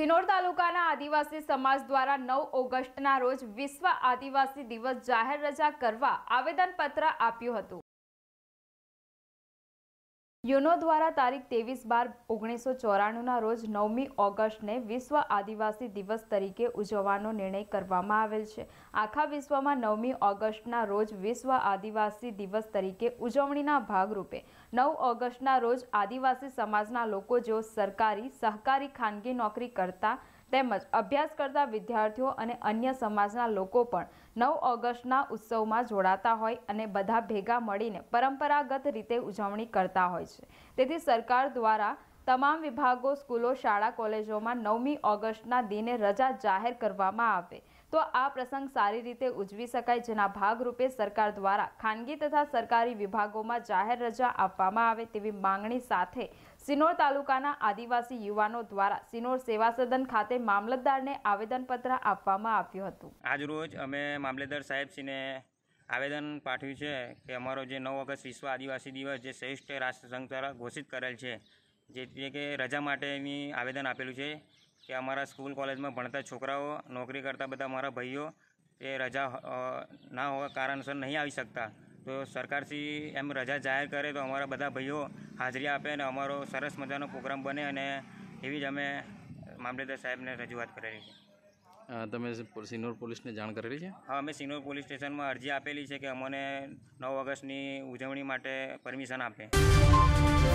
સિનોર તાલુકાના આદિવાસી સમાજ દ્વારા નવ ઓગસ્ટના રોજ વિશ્વ આદિવાસી દિવસ જાહેર રજા કરવા આવેદનપત્ર આપ્યું હતું યુનો દ્વારા તારીખ ત્રેવીસ બાર ઓગણીસો ચોરાણુંના રોજ નવમી ઓગસ્ટને વિશ્વ આદિવાસી દિવસ તરીકે ઉજવવાનો નિર્ણય કરવામાં આવેલ છે આખા વિશ્વમાં નવમી ઓગસ્ટના રોજ વિશ્વ આદિવાસી દિવસ તરીકે ઉજવણીના ભાગરૂપે નવ ઓગસ્ટના રોજ આદિવાસી સમાજના લોકો જેઓ સરકારી સહકારી ખાનગી નોકરી કરતા તેમજ અભ્યાસ કરતા વિદ્યાર્થીઓ અને અન્ય સમાજના લોકો પણ નવ ઓગસ્ટના ઉત્સવમાં જોડાતા હોય અને બધા ભેગા મળીને પરંપરાગત રીતે ઉજવણી કરતા હોય છે તેથી સરકાર દ્વારા તમામ વિભાગો સ્કૂલો શાળા કોલેજોમાં નવમી ઓગસ્ટના દિને રજા જાહેર કરવામાં આવે તો આ પ્રસંગ સારી રીતે ઉજવી શકાય જેના ભાગરૂપે સરકાર દ્વારા ખાનગી તથા સરકારી વિભાગોમાં જાહેર રજા આપવામાં આવે તેવી માંગણી સાથે સિનોર તાલુકાના આદિવાસી યુવાનો દ્વારા સિનોર સેવા સદન ખાતે મામલતદારને આવેદનપત્ર આપવામાં આવ્યું હતું આજરોજ અમે મામલતદાર સાહેબશ્રીને આવેદન પાઠવ્યું છે કે અમારો જે નવ ઓગસ્ટ વિશ્વ આદિવાસી દિવસ જે સંયુક્ત રાષ્ટ્રસંઘ દ્વારા ઘોષિત કરેલ છે જે કે રજા માટેની આવેદન આપેલું છે કે અમારા સ્કૂલ કોલેજમાં ભણતા છોકરાઓ નોકરી કરતા બધા મારા ભાઈઓ એ રજા ના હોવા કારણસર નહીં આવી શકતા તો સરકારશ્રી એમ રજા જાહેર કરે તો અમારા બધા ભાઈઓ હાજરી આપે અને અમારો સરસ મજાનો પ્રોગ્રામ બને અને એવી જ અમે મામલેદાર સાહેબને રજૂઆત કરેલી છે તમે સિનોર પોલીસને જાણ કરેલી છે હા અમે સિનોર પોલીસ સ્ટેશનમાં અરજી આપેલી છે કે અમને નવ ઓગસ્ટની ઉજવણી માટે પરમિશન આપે